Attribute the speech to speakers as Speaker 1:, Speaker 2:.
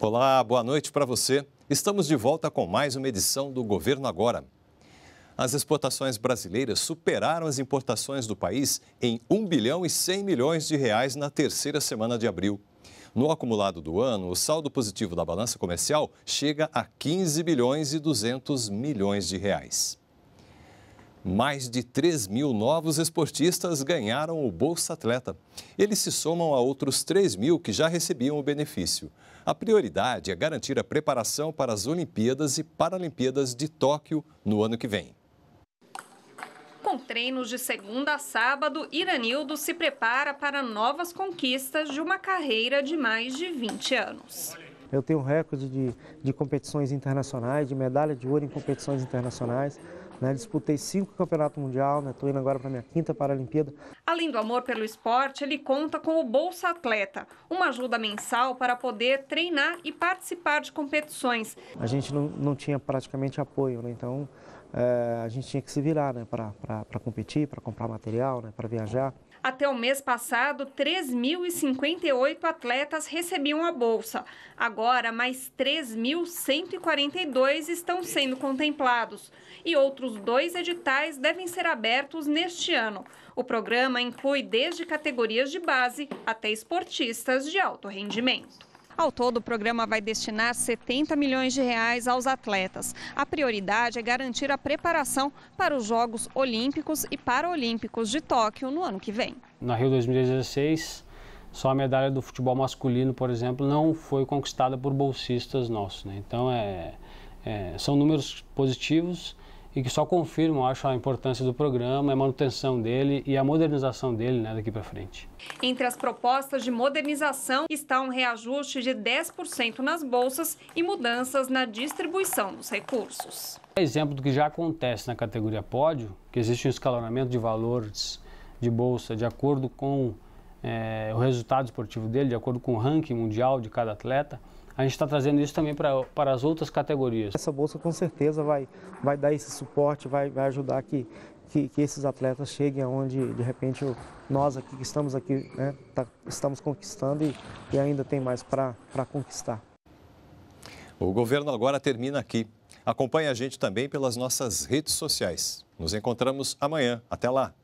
Speaker 1: Olá, boa noite para você. Estamos de volta com mais uma edição do Governo Agora. As exportações brasileiras superaram as importações do país em 1 bilhão e 100 milhões de reais na terceira semana de abril. No acumulado do ano, o saldo positivo da balança comercial chega a 15 bilhões e 200 milhões de reais. Mais de 3 mil novos esportistas ganharam o Bolsa Atleta. Eles se somam a outros 3 mil que já recebiam o benefício. A prioridade é garantir a preparação para as Olimpíadas e Paralimpíadas de Tóquio no ano que vem.
Speaker 2: Com treinos de segunda a sábado, Iranildo se prepara para novas conquistas de uma carreira de mais de 20 anos.
Speaker 3: Eu tenho recorde de, de competições internacionais, de medalha de ouro em competições internacionais. Né, disputei cinco campeonatos mundial, estou né, indo agora para minha quinta Paralimpíada.
Speaker 2: Além do amor pelo esporte, ele conta com o Bolsa Atleta, uma ajuda mensal para poder treinar e participar de competições.
Speaker 3: A gente não, não tinha praticamente apoio, né, então é, a gente tinha que se virar né? para competir, para comprar material, né? para viajar.
Speaker 2: Até o mês passado, 3.058 atletas recebiam a bolsa. Agora, mais 3.142 estão sendo contemplados. E outros outros dois editais devem ser abertos neste ano. O programa inclui desde categorias de base até esportistas de alto rendimento. Ao todo, o programa vai destinar 70 milhões de reais aos atletas. A prioridade é garantir a preparação para os Jogos Olímpicos e Paralímpicos de Tóquio no ano que vem.
Speaker 4: Na Rio 2016, só a medalha do futebol masculino, por exemplo, não foi conquistada por bolsistas nossos. Né? Então, é, é, são números positivos e que só confirmam, acho, a importância do programa, a manutenção dele e a modernização dele né, daqui para frente.
Speaker 2: Entre as propostas de modernização está um reajuste de 10% nas bolsas e mudanças na distribuição dos recursos.
Speaker 4: exemplo do que já acontece na categoria pódio, que existe um escalonamento de valores de bolsa de acordo com é, o resultado esportivo dele, de acordo com o ranking mundial de cada atleta a gente está trazendo isso também pra, para as outras categorias. Essa bolsa
Speaker 3: com certeza vai, vai dar esse suporte, vai, vai ajudar que, que, que esses atletas cheguem aonde de repente nós aqui que estamos aqui, né, tá, estamos conquistando e, e ainda tem mais para conquistar.
Speaker 1: O governo agora termina aqui. Acompanhe a gente também pelas nossas redes sociais. Nos encontramos amanhã. Até lá!